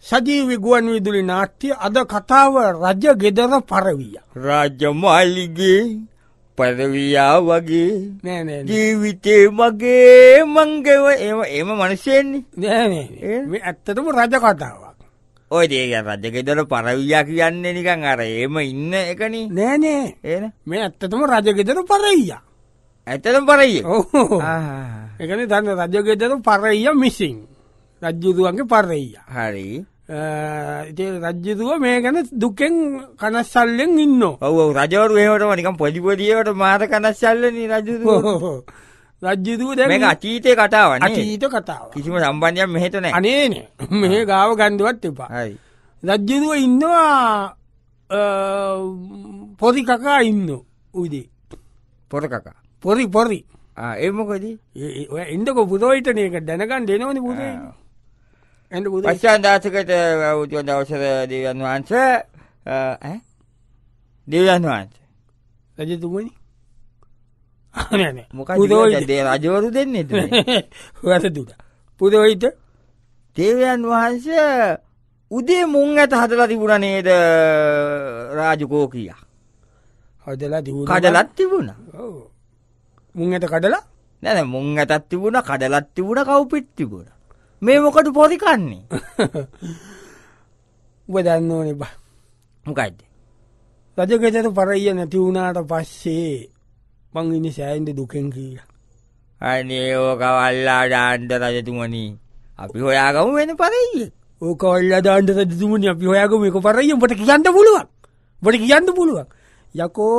සජීවි ගුවන් විදුලි නාට්‍ය අද කතාව රජ ගෙදර පරවිය. රාජමාලිගේ පදවයා වගේ ජීවිතේ මගේ මංගව එම එම මනසයෙන්නේ ඇත්තටම රජ කතාවක්. ඔය දේ රජගෙදර පරවියා කියන්න නිකං අර ඒම ඉන්න එකන නෑනේ ඒ මේ ඇත්තටම රජගෙදර පරයියා. ඇතනම් පරයිය එකන දන්න රජගෙදර පරයිය මිසින්. රජ්ජුතුවන්ගේ පරෙයිය හරි රජ්ජතුව මේ ගැන දුකෙන් කනස්සල්ලෙන් ඉන්න ඔව රජවරුවට නිකම් පොඩිපොඩියට මාත කනස්සල්ලන රජතුව රජ්ජතුව දැ අචීතය කතාව චීත කතාව කිසිම සම්බන්ධයක් මෙහතන අනේන මෙහ ගාව ගන්ඩුවත් එපායි රජ්ජතුව ඉන්නවා පොරි කකා ඉන්න උදේ පොර කකා පොරි පොරි එමකොදී එන්දක පුදෝයිටනයක දැනකන් දෙනවනි පුදේ පච්චාන් දාසකට වෞද්‍ය දවසර දෙවියන් වහන්ස දෙවියන් වහන්ස රජතුමනි මොක දේ රජවරු දෙන්නේ හස දුට පුදෝහිත දේවයන් වහන්ස උදේ මුං ඇත හදලා තිබුණ නේද රාජකෝ කියා හදලා කඩලත් තිබුණ මුං ඇත කඩලා නැන මුං ඇතත් තිබුණ කඩලත් තිබුණ කවුපිත් තිබුණ මේ මොකට පොරිකන්නේ උබදන්න ඕන බා මොකයිද රජකතට පරයිය නැතිවුණට පස්සේ මංගනි සෑන්ද දුකෙන් කියලා අනේ ඕක වල්ලා ඩාන්ට රජතුමනී අපි හොයාගම වෙන පරයි ඕක ඔල්ල දාන්ට රජතුමනි අපි හොයාගම එක පරයි බට කියන්න පුළුවන් බට කියන්න පුළුවන් යකෝ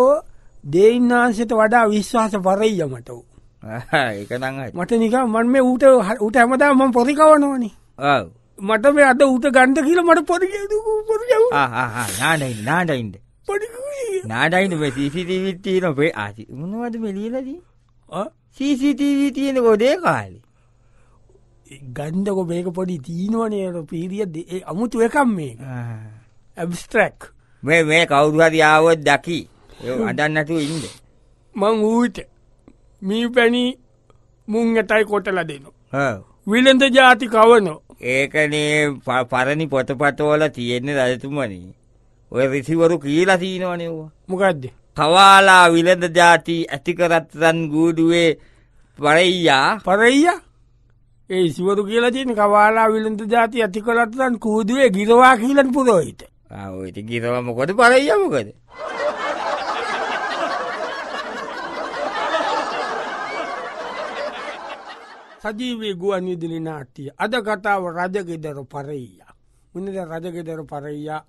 දෙයින්නාන්සට වඩා විශ්වාස පරයිය මටව ඒක නම් මට නිකම් මන් මේ ඌට ඌට හැමදාම මම පොරි කවනවනේ. ඔව්. මට මේ අද ඌට ගන්න කියලා මට පොරි පොරි යව්. ආ ආ ආ නාඩයින් නාඩයින්. පොඩි කුයි. නාඩයින් මේ CCTV තියෙන මේ ආදි මොනවද මේ ලියලා තියෙන්නේ? ආ CCTV තියෙන කොටේ කාලේ. ගන්දකො මේක පොඩි දීනවනයට පීරිය අමුතු එකම් මේ. ඇබස්ට්‍රැක්. මේ මේ කවුරු හරි ආවොත් දකි. අඩන්නතු ඉන්න. මං ඌට මී පැණි මුං ඇතයි කොටල දෙනවා. විලඳ ජාති කවනෝ. ඒකනේ පරණි පොතපතවල තියෙන්නේ රජතුමන. ඔය රිසිවරු කියලා සීනවනවා. මොකක්ද. කවාලා විලඳ ජාති ඇතිකරත්රන් ගූඩුවේ පරයියා පරයියා ඒ සිවරු කියලා තියෙන කවාලා විලඳ ජාති ඇතිකරත්රන් කූදුවේ ගිරවා කියලන් පුරෝහිත. ඔයිට ගිරවම කොට පරයියමකද. සජීවී ගුවන් විදිලි නාට්‍යය අද කතාව රජගෙදර පරෙයියා. මිනිද රජගෙදර පරෙයියා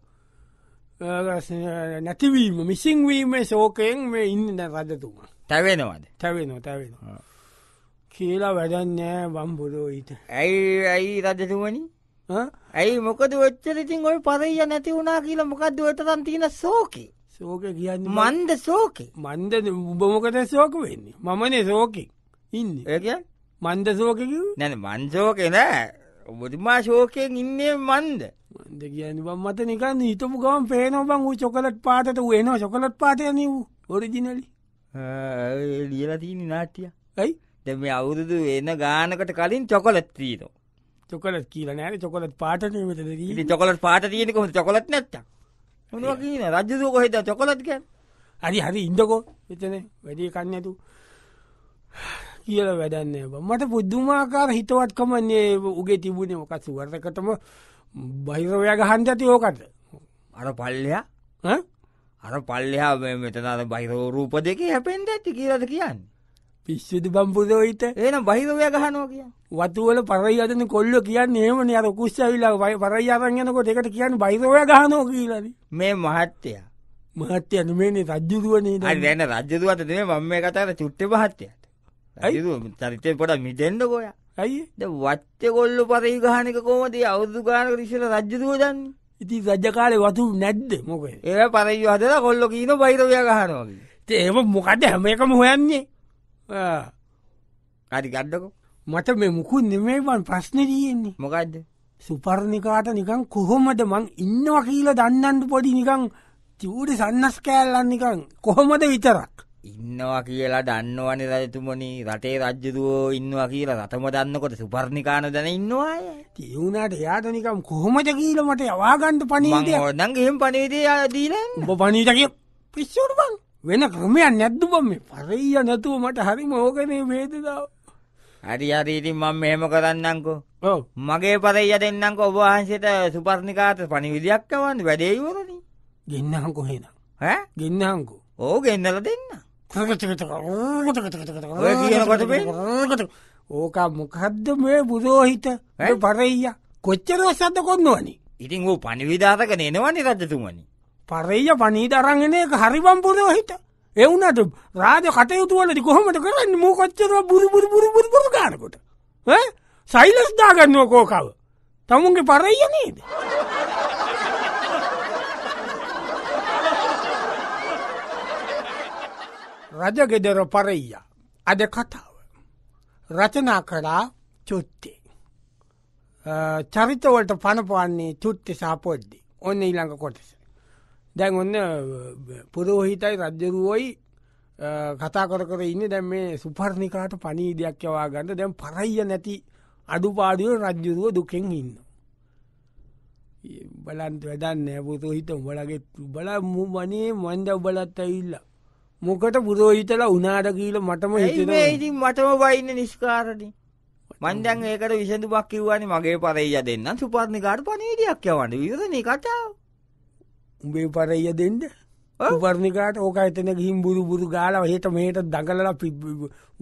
නැතිවීම මිසිංවීමේ සෝකයෙන් මේ ඉන්න රජතුමා. තැවෙනවද තැවෙන තැවෙන කියලා වැඩන්නෑ බම්බුරෝ ඊට. ඇයි ඇයි රජතුමනි? ඇයි මොකද වෙච්චරතින් ඔය පරෙය නැති වුණා කියලා මොකක්ද වෙටතන් තියෙන සෝකී. සෝක කියන්න මන්ද සෝකේ මන්ද උබමොකද සෝක වෙන්නේ මමනේ සෝකේ ඉන්න මන්ද සෝකක නැන මන්සෝක නෑ ඔබතුමා ශෝකයෙන් ඉන්නේ මන්ද මන්ද කියන්න බම් මත නිකන් හිතපු ගම පේනෝබං වූ චොකලට් පාටට වේනවා චොකලට් පාටයන වූ ඔරිජිනලි ලියලතිීන නාටිය ඇයි දැම අවුරුදු වෙන ගානකට කලින් චොකලත් තීරෝ චොකලත් කියල නෑන චොකලත් පාට චොකලත් පාට තියනෙක හො චොකලත් නැත්ත මොනවා කියන රජ්‍යදූ කොහෙද චොකලත්ක හරි හරි ඉන්දකෝ එතන වැඩිය කන්නඇතු කියල වැඩන්න මට පුද්දුමාකාර හිතවත්කමන්නේ උගේ තිබුණේ මොකත් සුවර්තකටම බහිරවයා ගහන් ජති ඕකට අර පල්ලයා අර පල්ලයා මෙතනද බහිරෝ රූප දෙක හැපෙන්ට ඇති කියලද කියන්න පිස්සුති බම්පුදෝහිත එන බහිරවය ගහනෝ කිය වතුවල පරයි අදන කොල්ල කියන්න ඒම අර කුස්සවිලා වයි පරයියාරන්ගනකොට එකට කියන්න බහිරවය ගහනෝ කියලන මේ මහත්තයා මහත්්‍යයනමේ රජ්ජුරුවනේ දැන රජ්ජුරුවත මේ මම කතාර චුට්ට පහත්වය චරිතය පොට මිටෙන්ඩ කොය ඇයි වච්ච කොල්ල පරයි ගහනක කෝමති අවුදු ගානක රිශල රජ්ජතුව දන්න ඉති රජ්ජ කාලය වතු නැද්ද මොක ඒ පරයි හදලා කොල්ල කීන පෛරවයා ගහනවාගේ ඒම මොකට හැම එකම හොයන්නේ අරි ගඩ්ඩකො මට මේ මුකුත් නෙමේවන් ප්‍රශ්න තියෙන්නේ මොකක්ද සුපර්ණිකාට නිකං කොහොමද මං ඉන්නවා කියීල දන්නන්ට පොඩි නිකං චූඩි සන්නස් කෑල්ලන් නිකං කොහොමද විතරක් ඉන්නවා කියලා දන්නවනේ රජතුමනි රටේ රජ්ජුරුවෝ ඉන්නවා කියලා රටම දන්නකොට සුපර්ණිකාන දැන ඉන්නවා තියුණට එයාට නිකම් කොහොමද කියලා මට යවාගන්න පණීද ඕනන් එහෙම පණේදේ දීලා ඔබ පණීට කිය පිස්සුට බං වෙන ක්‍රමයක් නැද්දු බම් මේ පරෙය නැතුව මට හරිම ඕකනේ වේදනාව හරි හරි ඉතින් මම මෙහෙම කරන්නම්කෝ ඔව් මගේ පරෙය දෙන්නම්කෝ ඔබ වහන්සේට සුපර්ණිකාට පණිවිඩයක් යවන්න වැඩේ ඉවරනේ ගෙන්නහන් කොහේනම් ඈ ගෙන්නහන්කෝ ඕ ගෙන්නලා දෙන්නා ඕක මොකක්ද මේ බුදෝහිත පරෙය කොච්චර සද්ද කොන්නවනි ඉතින් වූ පනිවිධාතක නෙනවනි රජතුමනි පරෙය පනී දරගෙන එක හරිබම් පුරෝහිත එවුනට රාජ කටයුතුවලට කොහොමට කරන්න මූ කොච්චර බුරු බුරු බුරු බුරු බුරු ගානකොට සයිලස්දාගන්නුව කෝකව තමුන්ගේ පරෙය නේද. රජගෙදර පරෙයිය අද කතාව. රචනා කළා චුත්තේ. චරිතවලට පණපවන්නේ චුත්ති සාපොද්දි ඔන්න ඊළඟ කොටස. දැන් ඔන්න පුරෝහිතයි රජ්ජරුවයි කතා කර කර ඉන්න දැම් මේ සුපර්ණිකාට පනීදයක් යවා ගන්න දැම් පරයිය නැති අඩුපාඩිය රජ්ජුරුව දුකෙන් ඉන්න. බලන්ට වැඩන්න නැපුතු හිත උඹලගේ බල මුමනේ මන්ද උබලත් ඇඉල්ලා මොකට පුරෝහිතලා උනාට කියීල මටම ඉතින් මටම බයින්න නිස්කාරණ මන්දන් ඒකට විසඳු බක් කිව්වනි මගේ පරයිය දෙන්න සුපර්ණිකාට පනීඩියක් යවන්න විරණ කතාව උඹේ පරයිය දෙන්න පර්ණිකාට ඕක එතන ගිහිම් බුරු බුරු ගාලා හට මේට දඟලලා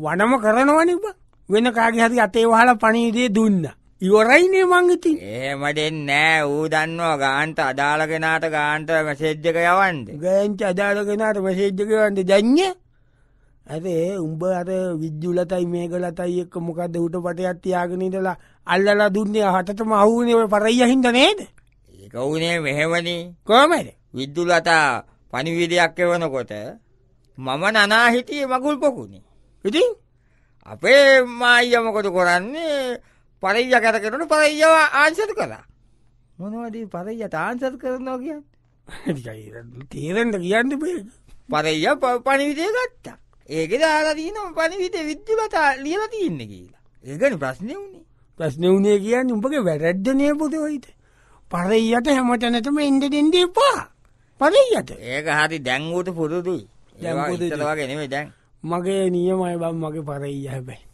වනම කරනවනිබ වෙන කාගේ හරි අතේ වහලා පනීදේ දුන්නා ඉවරයිනේ මං ඉතින්. එහෙම දෙන්නේ නෑ. ඌ දන්නවා ගාන්ට අදාළ කෙනාට ගාන්ට මැසේජ් එක යවන්නේ. ගාන්ට අදාළ කෙනාට මැසේජ් එක යවන්නේ දැන්නේ. අර උඹ අර විද්‍යුලතයි මේකලතයි එක්ක මොකද්ද උට පටයක් තියාගෙන ඉඳලා අල්ලලා දුන්නේ හටටම අහුනේ ඔය පරයියා හින්දා නේද? ඒක උනේ මෙහෙමනේ. කොහමද? විද්‍යුලතා පණිවිඩයක් එවනකොට මම නනා හිටියේ මගුල් පොකුනේ. ඉතින් අපේ මායියා මොකද කරන්නේ? පරයිජ කරකරන පරයිජව ආංශත කලා මොනවදී පරයිජ තාංශත කරනවා කියන්න තීරෙන්ට කියන්න පේ පරයිජ පනිවිතය ගත්තා ඒක දාලදීන පනිවිත විද්්‍යගතා ලියල තියන්න කියලා ඒකන ප්‍රශ්නය වුණේ ප්‍රශ්න වුණේ කියන්න උඹගේ වැරැද්දනය පුතවයිත පරයියට හැමටනටම එන්ඩ දෙෙන්ඩ එපා පරයියට ඒක හරි දැංගෝට පුරුදුයි දැන්ගේනෙම දැන් මගේ නියමයි බම් මගේ පරයිය හැබැයි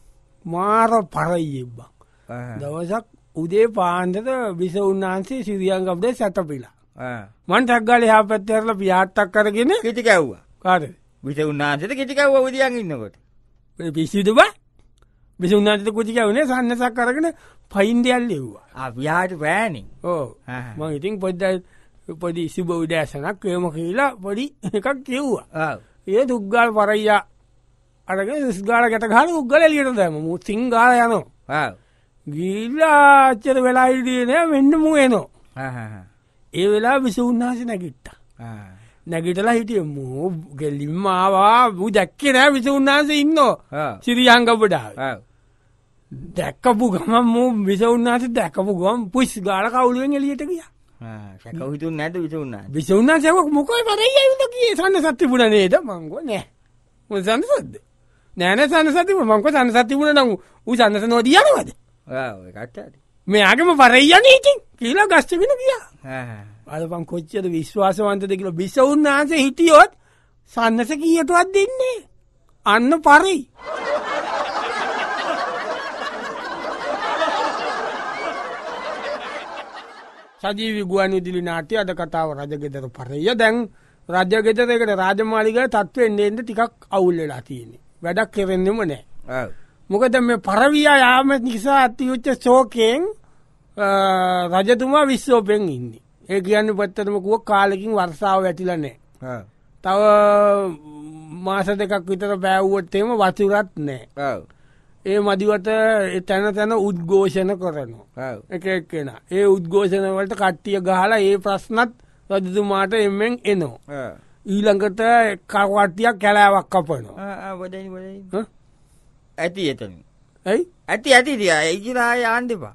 මාර පරයියෙබ්බා දවසක් උදේ පාන්දට බිස උන්නාන්සේ සිරියන්ගබ්දේ සැතපිලා මන් සක්ගල එහා පැත්තරල පියාත්තක් කරගෙන කිටිකැව්වා කාර විස උන්නාන්සට කිටිකැව්ව උදියන් ඉන්නකොට පිසිදුබ බිස උන්නාන්සට කුටිකැවනේ සන්නසක් කරගෙන පයින්දයල් ලෙව්වා අපියාට පෑනින් ඕ මං ඉතින් පොද්දයි පොඩි සිබ උදෑසනක් යම කියලා පොඩි එකක් කිව්වා ඒ දුක්ගල් පරයියා අරග ස්ගාල ගැට හල උගල ලියට දැම මු සිංගාල යනවා ගිල්ලා අච්චර වෙලා ඉදිනෑ වෙන්න මුවේනෝ ඒ වෙලා විස උන්හස නැගිට්ටා නැගිටලා හිටිය මූ ගෙල්ලිම්මවා බූ දැක්කේ නෑ විස උන්හස ඉන්නෝ සිරියංගපඩා දැක්කපු ගමන් මූ විස උන්හස දැකපු ගොම් පුස් ගාල කවුලුවෙන් එලියට ගිය සැකවිතු නැත විසුන්න විසුන්නා සැවක් මොකයි පරයි ඇවිද කිය සන්න සත්තිපුන නේද මංගෝ නෑ මො සන්න සද්ද නෑන සන්න සතිම මංක සන්න සතිපුන නං උ සන්නස නොදියනවද මෙයාගම පරයියන ඉතින් කියලා ගස්ටගෙන කියා අලපන් කොච්චර විශ්වාසවන්තද කියල බිසවුන්නාස හිටියොත් සන්නස කියටවත් දෙන්නේ අන්න පරයි සජීවි ගුවන් විදිලි නාටි අද කතාව රජගෙතර පරය දැන් රජගෙතරකට රාජමාලික තත්වෙන්න්නේෙන්ද ටිකක් අවුල්ලලා තියෙනෙ වැඩක් කෙරෙන්නෙම නෑ මොකද මේ පරවියා යාම නිසා ඇතිවිච්ච ශෝකයෙන් රජතුමා විශ්වෝපයෙන් ඉන්නේ. ඒ කියන්න පත්තටමකුව කාලකින් වර්සාාව ඇතිලනෑ. තව මාස දෙකක් විතර බෑව්වොත්තේම වතුරත් නෑ. ඒ මදිවට තැන තැන උද්ඝෝෂණ කරනවා. එක එක්කෙන. ඒ උද්ඝෝෂණවලට කට්ටිය ගහලා ඒ ප්‍රශ්නත් රජතුමාට එමෙන් එනෝ. ඊළඟට කවට්ටියක් කැලෑවක් කපනවා. ඇති එතන ඇයි ඇති ඇති තිය ඒජිරා යන්ඩපා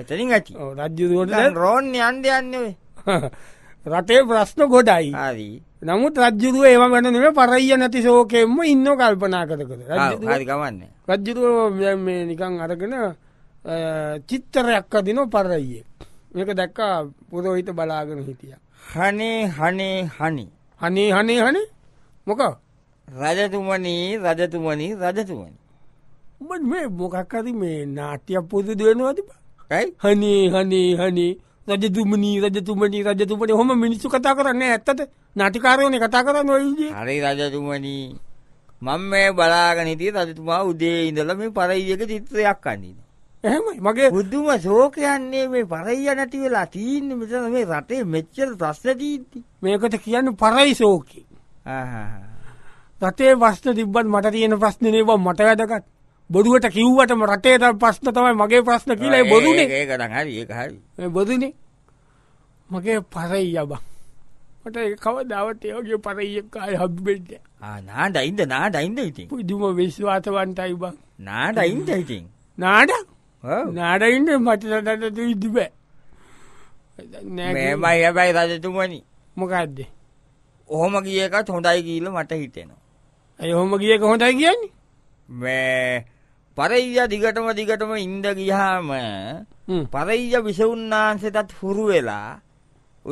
එතනින් ඇති රජ්ජුරුවට රෝන් යන්ඩ යන්නවේ රටේ ප්‍රශ්න ගොඩයි ආදී නමුත් රජ්ජුරුව ඒම ගනනේ පරයිය නැති සෝකෙන්ම ඉන්න කල්පනා කරකද ගමන්න රජ්ජුරුව නිකං අරගෙන චිත්තරයක් අදින පරයියේ මේක දැක්කා පුරෝහිත බලාගෙන හිටිය හනේ හනේ හනි හනේ හනේ හනේ මොකක් රජතුමනී රජතුමනී රජතුමනි උඹ මේ මොකක්කරි මේ නාට්‍යයක් පොදු දෙනවාතිබ ඇයි හනේ හනේ හනේ රජතුමනී රජතුමනී රජතුමනි හොම මිනිස්සු කතා කරන්නේ ඇත්තට නටිකාරයෝනේ කතා කරන්න ඔයිගේ හරි රජතුමනී මං මේ බලාගෙන හිටිය රජතුමා උදේ ඉඳලා මේ පරයියක චිත්‍රයක් අඳින. එහෙමයි මගේ බුදුම ශෝකයන්නේ මේ පරයිය නැති වෙලා තියෙන්නේ මෙතන මේ රටේ මෙච්චර ප්‍රශ්න තියෙද්දි. මේකට කියන්නේ පරයි ශෝකේ. ආහ් රටේ ප්‍රශ්න තිබ්බත් මට තියෙන ප්‍රශ්න නෙවෙයි මට වැඩගත්. බොරුවට කිව්වටම රටේ ප්‍රශ්න තමයි මගේ ප්‍රශ්න කියලා ඒ බොරුනේ. ඒක නම් හරි ඒක හරි. මේ බොරුනේ. මගේ පරයි යබා. මට ඒ කවදාවත් ඒ වගේ පරයියක් ආයේ හම්බෙන්නේ ආ නාඩ ඉන්න නාඩ ඉන්න ඉතින්. පුදුම විශ්වාසවන්තයි බං. නාඩ ඉන්න ඉතින්. නාඩ? ඔව්. නාඩ ඉන්න මට රටට දෙවිදි බෑ. මේ මයි හැබැයි රජතුමනි. මොකද්ද? ඔහොම ගිය එකත් හොඳයි කියලා මට හිතෙනවා. ඇයි ඔහොම ගියක හොඳයි කියන්නේ? මේ පරෙයිය දිගටම දිගටම ඉඳ ගියාම පරෙයිය විසුණාංශයටත් හුරු වෙලා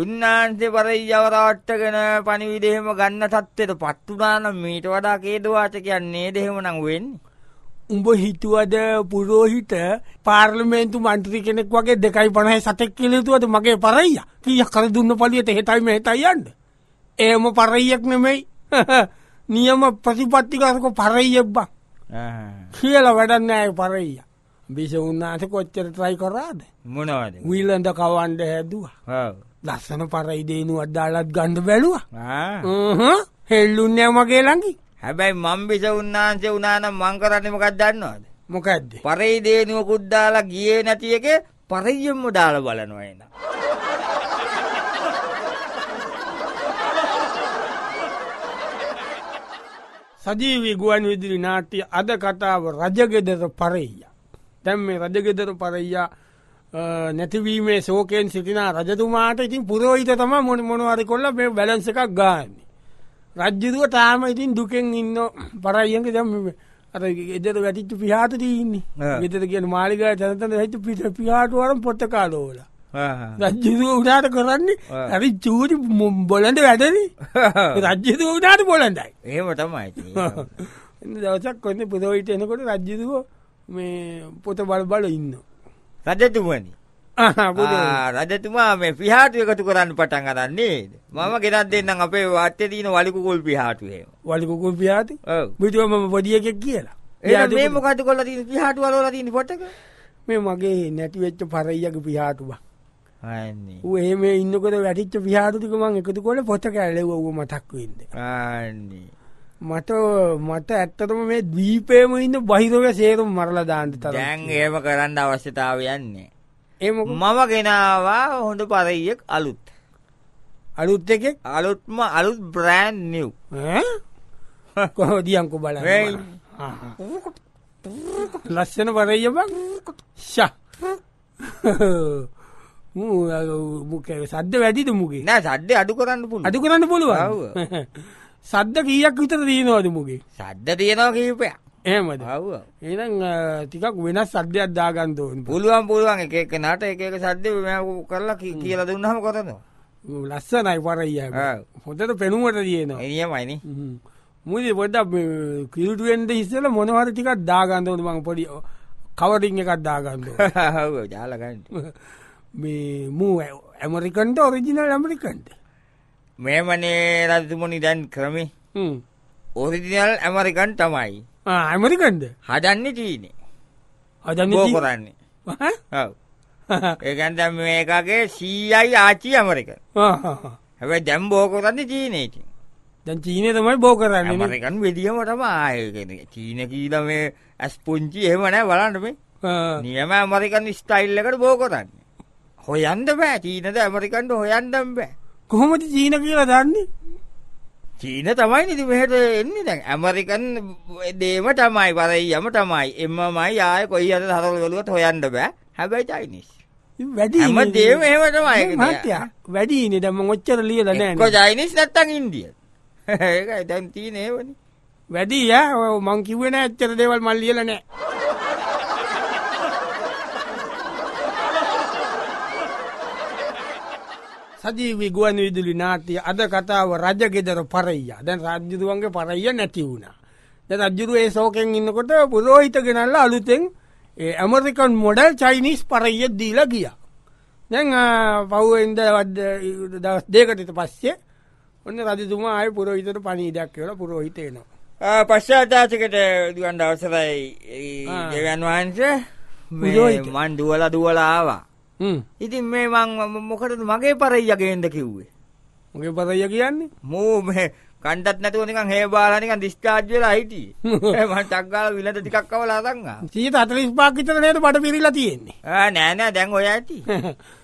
උන්නාන්සේ පරෙයියව රවට්ටගෙන පණිවිඩෙහෙම ගන්න තත්ත්වෙට පත් වුණා නම් මීට වඩා කේදවාච කියන්නේ දෙහෙම නම් වෙන්නේ. උඹ හිතුවද පුරෝහිත පාර්ලිමේන්තු මන්ත්‍රී කෙනෙක් වගේ දෙකයි පණහ සතෙක් කියලතුවද මගේ පරයිය කිය කර දුන්න පලියත හෙතයි මෙහෙතයි යන්න. ඒම පරයියක් නෙමෙයි. නියම ප්‍රතිපත්තිකාරක පරයියබ්බක් කියල වැඩන්නෑ පරයිය. බිස උන්නාස කොච්චර ට්‍රයි කරාද මොනවද විල්ලඳ කවන්ඩ හැදවා ලස්සන පරයිදේනු අඩ්ඩාලත් ගණඩ බැලවා හෙල්ලුන්නෑ මගේ ලඟි හැබැයි මම්බිස උන්නාන්සේ උනානම් මංකරන්නමකක් දන්නවාද මොකක්ද පරයිදේනුව කුද්දාලා ගිය නැතියක පරයියෙන්ම දාල බලනවයින්න. සජීවී ගුවන් විදිරි නාට්‍ය අද කතාව රජගෙදර පරෙයිය. දැම් මේ රජගෙදර පරයියා නැතිවීමේ සෝකයෙන් සිටිනා රජතුමාට ඉතින් පුරෝහිත තම මොන මොනවරි කොල්ල මේ බැලන්ස එකක් ගාන්නේ. රජ්ජුරුව තාම ඉතින් දුකෙන් ඉන්න පරයියක දැම් අර එදර වැටිච්චු පිහාට දීන්නේ ගෙතර කිය මාලික ජනතන වැච්චු පිට පිහාටුවරම් පොට්ට කාලෝලා රජ්ජතු උනාට කරන්නේ හරි චූරි බොලඳ වැඩන රජ්ජතු උනාට බොලඳයි ඒම තමයි දවසක් කොන්න පුදවිට එනකොට රජ්ජතුව මේ පොත බල බල ඉන්න රජතුමනි රජතුමා මේ පිහාටු එකතු කරන්න පටන් අරන්නේ මම ගෙනත් දෙන්නම් අපේ වාත්‍ය තියන වලිකුකුල් පිහාටුවේ වලිකුකුල් පිහාතු මිතුවම පොඩියකක් කියලා ඒ මේ මොකතු කොල්ල තින් පිහාටු වලෝල තින් පොටක මේ මගේ නැතිවෙච්ච පරයියක පිහාටුවා ඒම ඉන්නකොට වැටිච්ච පිහාරතික මං එකතු කොට පොත කැලෙව ව මතක්වෙන්න මට මට ඇත්තතම මේ දීපේම ඉන්න බහිතක සේරුම් මරලා දාන්තත දැන් ඒම කරන්න අවශ්‍යතාව යන්නේ ඒ මම ගෙනවා හොඳ පරයියෙක් අලුත් අලුත් එක අලුත්ම අලුත් බ්‍රෑන්් නිව් කොහෝදියංකු බල ලස්සන පරයිය බං ෂා සද්ද වැඩිද මුගේ නෑ සද්ද අඩු කරන්න පුළ අඩු කරන්න පුළුව සද්ද කියක් විතර දීනවාද මුගේ සද්ද තියෙනවා කීපයක් ඒමද හව එනම් තිකක් වෙනස් සද්‍යයක් දාගන්තෝන් පුළුවන් පුළුවන් එකක් නට එකක සද්‍ය කරලා කියලා දුන්නහම කොතනවා ලස්සනයි පරයිය හොඳට පෙනුමට තියෙනවා එනියමයිනි මුද පොඩ්ඩක් කිරටුවෙන්ට ඉස්සල මොනවර ටිකක් දාගන්තවට මං පොඩි කවරින් එකක් දාගන්ත ජාලගන්ට මේ මූ ඇමරිකන්ට ඔරිජිනල් ඇමරිකන්ට මේමනේ රතුමනි දැන් ක්‍රමේ ඔරිජිනල් ඇමරිකන් තමයි ඇමරිකන්ද හදන්න චීනේ හදන්න කරන්නේ ඒකන්ද මේකගේ සීයි ආචි ඇමරික හැබයි දැම් බෝකරන්න චීනයට දැන් චීනය තමයි බෝ කරන්න මරිකන් වෙඩියමටම ආයකෙන චීන කීල මේ ඇස් පුංචි එහෙමනෑ බලන්නම නියම ඇමරිකන් ස්ටයිල්ලකට බෝකරන්න හොයන්ද බෑ චීනද ඇමරිකන්ට හොයන්දම් බෑ කොහොමද චීන කියලා දන්නේ චීන තමයි නිති මෙහට එන්නේ දැන් ඇමරිකන් දේම තමයි පරයි යම තමයි එමමයි ආය කොයි අද හරල් වලුවත් හොයන්ඩ බෑ හැබැයි චයිනිස් වැඩිම දේම ඒමටමයි මත්‍යයා වැඩින දම ඔච්චර ලියල නෑ චයිනිස් නැත්තන් ඉන්දිය ඒකයි දැන් තිීනේවනි වැඩිය ඔය මංකිවෙන ඇච්චර දේවල් මල් ලියල නෑ සජීවී ගුවන් විදුලි නාට්‍ය අද කතාව රජගෙදර පරයිය දැන් රජ්ජුරුවන්ගේ පරයිය නැති වුණා. දැන් රජ්ජුරුව ඒ ශෝකෙන් ඉන්නකොට පුරෝහිත ගෙනල්ලා අලුතෙන් ඒ ඇමරිකන් මොඩල් චයිනිස් පරයිය දීලා ගියා. දැන් පව්වෙන්ද දවස් දෙකකට පස්සේ ඔන්න රජතුමා ආයේ පුරෝහිතට පණිවිඩයක් කියලා පුරෝහිත එනවා. පශ්චාත්තාසිකට දුවන් අවසරයි දෙවියන් වහන්සේ මන් දුවලා දුවලා ආවා. ඉතින් මේ මං මොකටද මගේ පරයිය ගේන්න කිව්වේ. මගේ පරයිය කියන්නේ? මෝ මේ කණ්ඩත් නැතුව නිකන් හේ බාලා නිකන් ඩිස්චාර්ජ් වෙලා හිටියේ. මම ටක්ගාලා විලඳ ටිකක් කවලා අරන් ආවා. 145ක් විතර නේද බඩ පිරීලා තියෙන්නේ. ආ නෑ නෑ දැන් ඔය ඇති.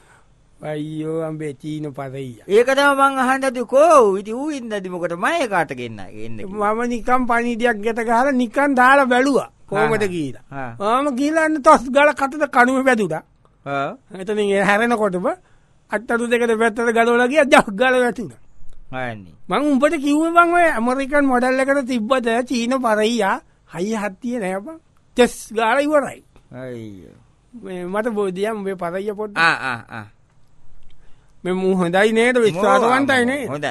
අයියෝ අම්බේ චීන පරයිය. ඒක තමයි මං අහන්නද කෝ. ඉතින් ඌ ඉන්නදි මොකට මම ඒකට ගෙන්න එන්නේ. මම නිකන් පණිඩියක් ගැට ගහලා නිකන් දාලා බැලුවා. කොහමද කියලා. ආම ගිහලා තොස් ගාලා කටට කණුවේ වැදුනා. එතනින් ඒ හැරෙනකොටම අත්තරු දෙකට පැත්තට ගලවල ගිය ජක්්ගල වැටින මං උඹට කිව්වබං ඔය ඇමරිකන් මොඩල්ල එකට තිබ්බත චීන පරයියා හයි හත්තිය නෑප චෙස් ගාල ඉවරයි මට බෝධියම් මේ පරයිය පොට් මෙ මූ හොඳයි නේට විශ්වාසවන්තයිනේ හොඳ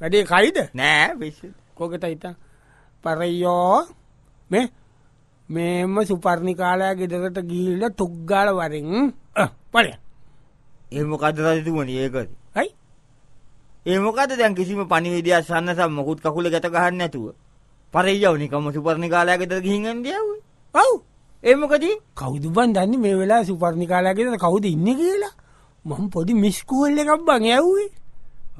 වැඩේ කයිද නෑ කොකට ඉතා පරයෝ මේ මේම සුපර්ණිකාලයා ගෙදරට ගිල්ල තුක්ගාල වරින් පලය ඒමොකද රජතුමන ඒකද ඇයි ඒමොකද දැන් කිසිම පනිවිඩිය සන්නසම් මොකුත් කකුල ගැත ගහන්න ඇතුව පරයව නිකම සුපර්ණිකාලයා ගෙදර ගිහින් දියව ඔව් ඒමකදී කෞදුබන් දන්න මේ වෙලා සුපර්ණිකාලයා ගෙදර කවුද ඉන්න කියලා මම පොඩි මිස්කූල්ල එකක් බං ඇව්වේ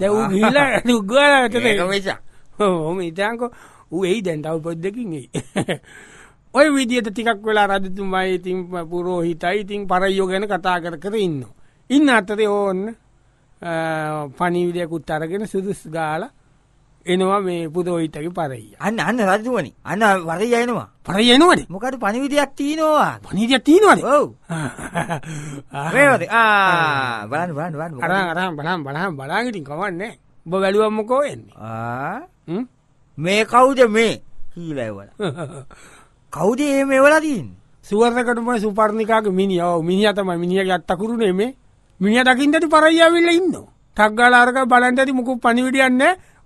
දැව් ගිල්ලා තුක්ගාලට මේසා හොම ඉතන්කෝ ඌ එයි දැන්ටව පොද්දකින් එයි ඔය විදිහට ටිකක් වෙලා රජතුමයි ඉතින් පුරෝහිතයි ඉතින් පරයෝ ගැන කතා කර කර ඉන්න. ඉන්න අතරේ ඕන්න පනිවිඩයකුත් අරගෙන සුදුස් ගාල එනවා මේ පුදෝහිතගේ පරයි. අන්න අන්න රජතුමනි අන්න වරය යනවා. පරය යනවද? මොකද පණිවිඩයක් තියෙනවා. පණිවිඩයක් තියෙනවද? ඔව්. රේවද? ආ බලන්න බලන්න බලන්න. අර අර බලන්න බලන්න බලන්න ඉතින් කවන්නේ. ඔබ වැළුවම් මොකෝ එන්නේ? ආ මේ කවුද මේ? කීලා එවලා. කවුද ඒ මෙවලා තින් සුවර්කටම සුපර්ණිකාගේ මිනිිය මිනිිය තම මිනිියගේ අත්තකුරුනේ මේ මිනිිය දකිින්ටට පරයියාවෙල්ල ඉන්න. ටක්ගාල අරක බලන්ටති මුකු පනිවිටියන්න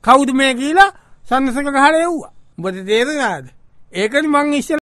කෞුද මේ කියලා සන්නසක ගහර එව්වා. බොද තේරනාද ඒකනි මං ඉස්සල